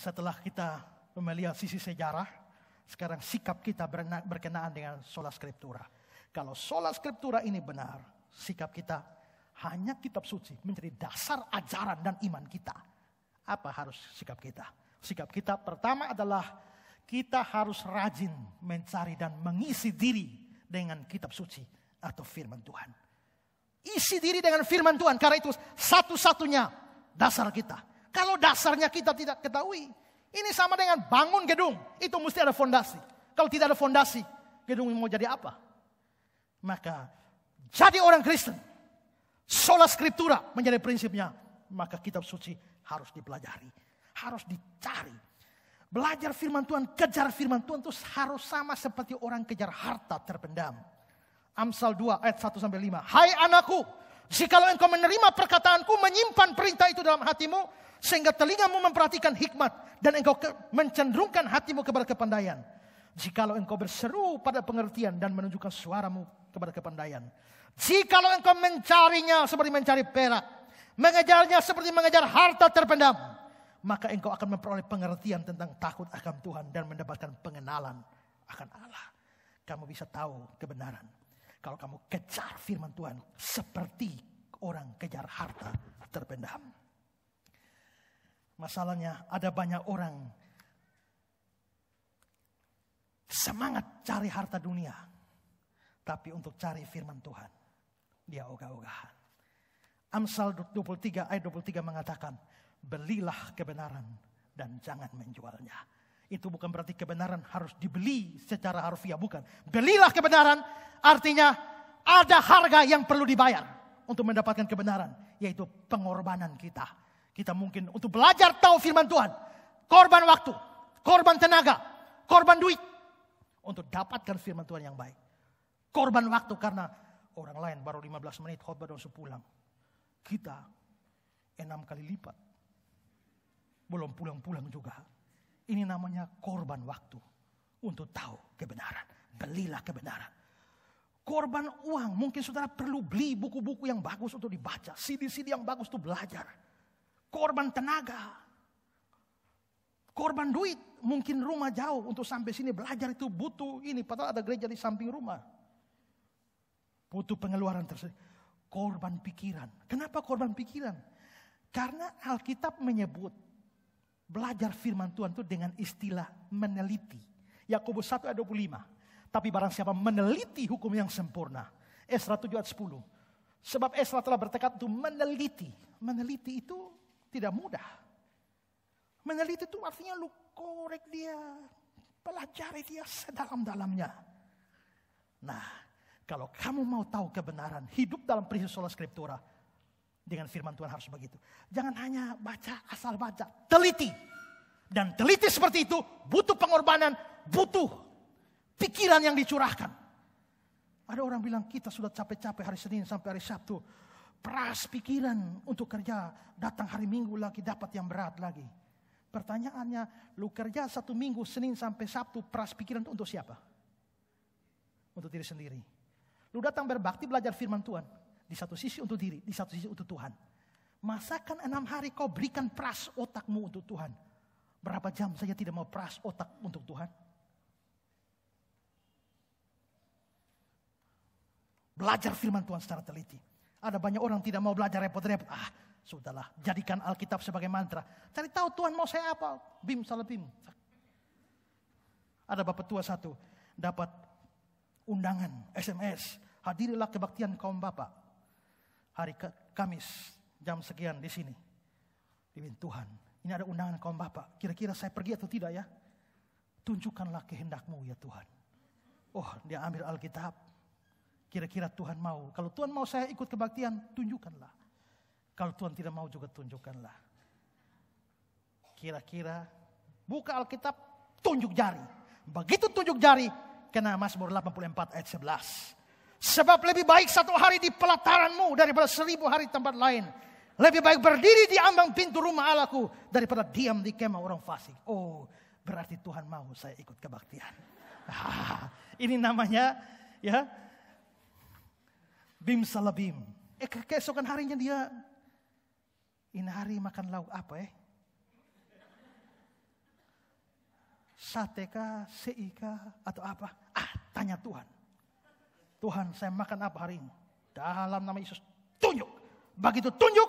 setelah kita melihat sisi sejarah, sekarang sikap kita berkenaan dengan sola scriptura. Kalau sola scriptura ini benar, sikap kita hanya kitab suci menjadi dasar ajaran dan iman kita. Apa harus sikap kita? Sikap kita pertama adalah kita harus rajin mencari dan mengisi diri dengan kitab suci atau firman Tuhan. Isi diri dengan firman Tuhan karena itu satu-satunya dasar kita. Kalau dasarnya kita tidak ketahui, ini sama dengan bangun gedung, itu mesti ada fondasi. Kalau tidak ada fondasi, gedung mau jadi apa? Maka jadi orang Kristen, sola scriptura menjadi prinsipnya, maka kitab suci harus dipelajari, harus dicari. Belajar firman Tuhan, kejar firman Tuhan terus harus sama seperti orang kejar harta terpendam. Amsal 2 ayat 1 sampai 5. Hai anakku, jikalau engkau menerima perkataanku, menyimpan perintah itu dalam hatimu, sehingga telingamu memperhatikan hikmat dan engkau mencenderungkan hatimu kepada kepandaian. Jikalau engkau berseru pada pengertian dan menunjukkan suaramu kepada kepandaian. Jikalau engkau mencarinya seperti mencari perak. Mengejarnya seperti mengejar harta terpendam. Maka engkau akan memperoleh pengertian tentang takut akan Tuhan dan mendapatkan pengenalan akan Allah. Kamu bisa tahu kebenaran. Kalau kamu kejar firman Tuhan seperti orang kejar harta terpendam. Masalahnya ada banyak orang semangat cari harta dunia. Tapi untuk cari firman Tuhan, dia ogah-ogahan. Amsal 23 ayat 23 mengatakan, belilah kebenaran dan jangan menjualnya. Itu bukan berarti kebenaran harus dibeli secara harfiah, bukan. Belilah kebenaran artinya ada harga yang perlu dibayar untuk mendapatkan kebenaran, yaitu pengorbanan kita. Kita mungkin untuk belajar tahu firman Tuhan. Korban waktu, korban tenaga, korban duit. Untuk dapatkan firman Tuhan yang baik. Korban waktu karena orang lain baru 15 menit khotbah dan pulang. Kita enam kali lipat. Belum pulang-pulang juga. Ini namanya korban waktu. Untuk tahu kebenaran. Belilah kebenaran korban uang. Mungkin saudara perlu beli buku-buku yang bagus untuk dibaca. CD-CD yang bagus untuk belajar korban tenaga, korban duit, mungkin rumah jauh untuk sampai sini belajar itu butuh ini, padahal ada gereja di samping rumah. Butuh pengeluaran tersebut. Korban pikiran. Kenapa korban pikiran? Karena Alkitab menyebut belajar firman Tuhan itu dengan istilah meneliti. Yakobus 1 ayat 25. Tapi barang siapa meneliti hukum yang sempurna. Esra 7 ayat 10. Sebab Esra telah bertekad untuk meneliti. Meneliti itu tidak mudah. Meneliti itu artinya lu korek dia, pelajari dia sedalam-dalamnya. Nah, kalau kamu mau tahu kebenaran, hidup dalam prinsip sola scriptura dengan firman Tuhan harus begitu. Jangan hanya baca asal baca, teliti. Dan teliti seperti itu butuh pengorbanan, butuh pikiran yang dicurahkan. Ada orang bilang kita sudah capek-capek hari Senin sampai hari Sabtu peras pikiran untuk kerja, datang hari Minggu lagi dapat yang berat lagi. Pertanyaannya, lu kerja satu minggu Senin sampai Sabtu peras pikiran untuk siapa? Untuk diri sendiri. Lu datang berbakti belajar firman Tuhan. Di satu sisi untuk diri, di satu sisi untuk Tuhan. Masakan enam hari kau berikan peras otakmu untuk Tuhan. Berapa jam saja tidak mau peras otak untuk Tuhan? Belajar firman Tuhan secara teliti. Ada banyak orang tidak mau belajar repot-repot. Ah, sudahlah, jadikan Alkitab sebagai mantra. Cari tahu Tuhan mau saya apa? Bim salah bim. Ada bapak tua satu dapat undangan SMS. Hadirilah kebaktian kaum bapak. Hari ke Kamis jam sekian di sini. Bimbing Tuhan, ini ada undangan kaum bapak. Kira-kira saya pergi atau tidak ya? Tunjukkanlah kehendakmu ya Tuhan. Oh, dia ambil Alkitab. Kira-kira Tuhan mau. Kalau Tuhan mau saya ikut kebaktian, tunjukkanlah. Kalau Tuhan tidak mau juga tunjukkanlah. Kira-kira buka Alkitab, tunjuk jari. Begitu tunjuk jari, kena Mazmur 84 ayat 11. Sebab lebih baik satu hari di pelataranmu daripada seribu hari tempat lain. Lebih baik berdiri di ambang pintu rumah Allahku daripada diam di kemah orang fasik. Oh, berarti Tuhan mau saya ikut kebaktian. Ah, ini namanya ya Bim salabim. Eh keesokan harinya dia, ini hari makan lauk apa eh? Sate kah, sei kah, atau apa? Ah, tanya Tuhan. Tuhan, saya makan apa hari ini? Dalam nama Yesus, tunjuk. Begitu tunjuk,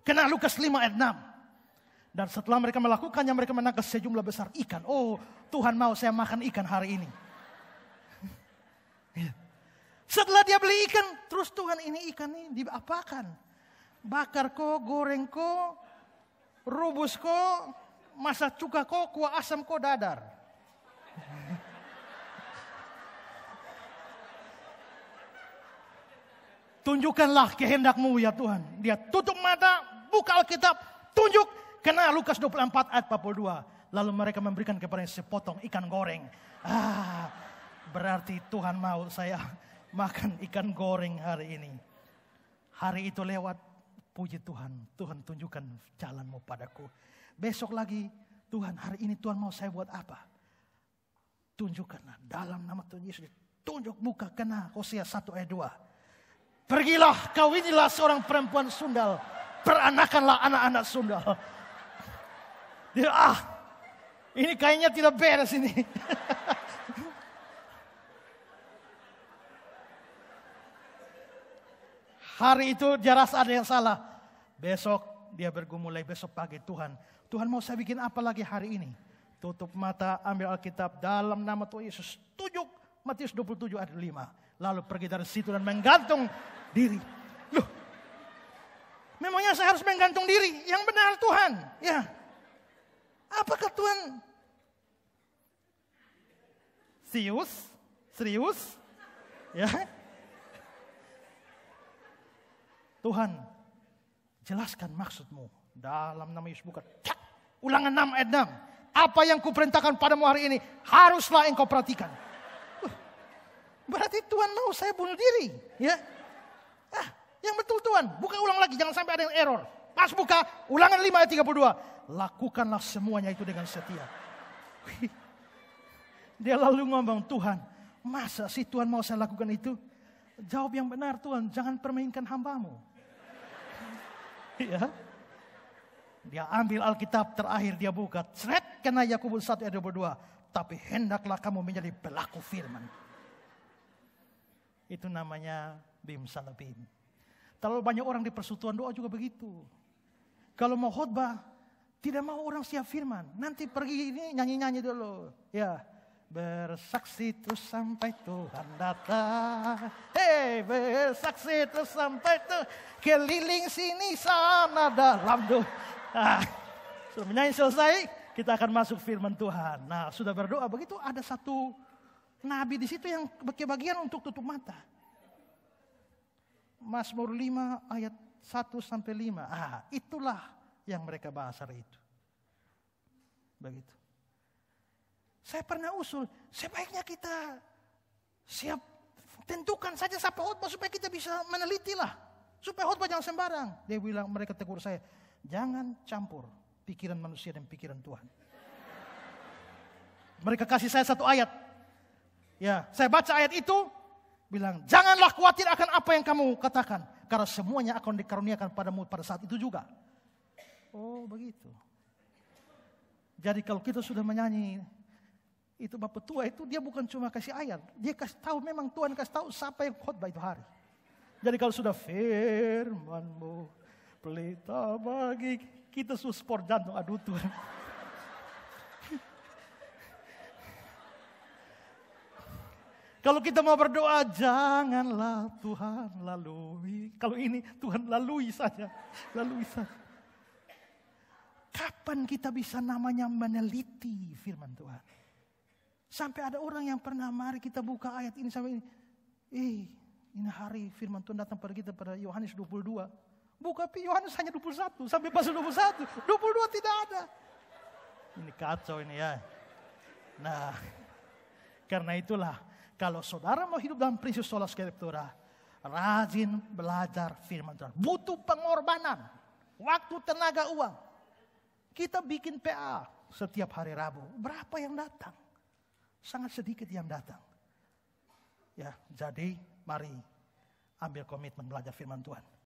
kena Lukas 5 ayat 6. Dan setelah mereka melakukannya, mereka menangkap sejumlah besar ikan. Oh, Tuhan mau saya makan ikan hari ini. Setelah dia beli ikan, terus Tuhan ini ikan ini diapakan? Bakar ko, goreng ko, rubus ko, masak cuka ko, kuah asam ko, dadar. Tunjukkanlah kehendakmu ya Tuhan. Dia tutup mata, buka Alkitab, tunjuk. Kena Lukas 24 ayat 42. Lalu mereka memberikan kepada sepotong ikan goreng. Ah, berarti Tuhan mau saya makan ikan goreng hari ini. Hari itu lewat, puji Tuhan. Tuhan tunjukkan jalanmu padaku. Besok lagi, Tuhan hari ini Tuhan mau saya buat apa? Tunjukkanlah dalam nama Tuhan Yesus. Tunjuk muka kena Hosea 1 ayat 2. Pergilah kawinilah seorang perempuan sundal. Peranakanlah anak-anak sundal. Dia, ya, ah, ini kayaknya tidak beres ini. Hari itu dia rasa ada yang salah. Besok dia bergumulai besok pagi Tuhan. Tuhan mau saya bikin apa lagi hari ini? Tutup mata, ambil Alkitab dalam nama Tuhan Yesus. Tujuk Matius 27 ayat 5. Lalu pergi dari situ dan menggantung diri. Loh, memangnya saya harus menggantung diri? Yang benar Tuhan. Ya. Apakah Tuhan serius? Serius? Ya. Tuhan, jelaskan maksudmu. Dalam nama Yesus bukan. Ulangan 6 ayat 6. Apa yang kuperintahkan padamu hari ini, haruslah engkau perhatikan. Berarti Tuhan mau saya bunuh diri. ya? Ah, yang betul Tuhan, buka ulang lagi, jangan sampai ada yang error. Pas buka, ulangan 5 ayat 32. Lakukanlah semuanya itu dengan setia. Dia lalu ngomong, Tuhan, masa sih Tuhan mau saya lakukan itu? Jawab yang benar Tuhan, jangan permainkan hambamu ya. Dia ambil Alkitab terakhir dia buka. Seret kena Yakobus 1 ayat 22. Tapi hendaklah kamu menjadi pelaku firman. Itu namanya bim salabim. Terlalu banyak orang di persutuan doa juga begitu. Kalau mau khutbah, tidak mau orang siap firman. Nanti pergi ini nyanyi-nyanyi dulu. Ya, Bersaksi terus sampai Tuhan datang. Hei, bersaksi terus sampai tuh keliling sini sana dalam doa. Nah, sudah menyanyi selesai, kita akan masuk firman Tuhan. Nah, sudah berdoa begitu ada satu nabi di situ yang bagian untuk tutup mata. Mazmur 5 ayat 1 sampai 5. Ah, itulah yang mereka bahas hari itu. Begitu. Saya pernah usul, sebaiknya kita siap tentukan saja siapa khutbah supaya kita bisa meneliti lah. Supaya khutbah jangan sembarang. Dia bilang, mereka tegur saya, jangan campur pikiran manusia dan pikiran Tuhan. Mereka kasih saya satu ayat. Ya, saya baca ayat itu, bilang, janganlah khawatir akan apa yang kamu katakan. Karena semuanya akan dikaruniakan padamu pada saat itu juga. Oh begitu. Jadi kalau kita sudah menyanyi itu bapak tua itu dia bukan cuma kasih ayat, dia kasih tahu memang Tuhan kasih tahu siapa yang khotbah itu hari. Jadi kalau sudah firmanmu pelita bagi kita sus sport jantung aduh Tuhan. kalau kita mau berdoa janganlah Tuhan lalui. Kalau ini Tuhan lalui saja, lalui saja. Kapan kita bisa namanya meneliti firman Tuhan? Sampai ada orang yang pernah mari kita buka ayat ini sampai ini. Eh, ini hari firman Tuhan datang pada kita pada Yohanes 22. Buka pi Yohanes hanya 21 sampai pasal 21. 22 tidak ada. Ini kacau ini ya. Nah, karena itulah kalau saudara mau hidup dalam prinsip sola scriptura, rajin belajar firman Tuhan. Butuh pengorbanan, waktu, tenaga, uang. Kita bikin PA setiap hari Rabu. Berapa yang datang? Sangat sedikit yang datang. Ya, jadi mari ambil komitmen belajar firman Tuhan.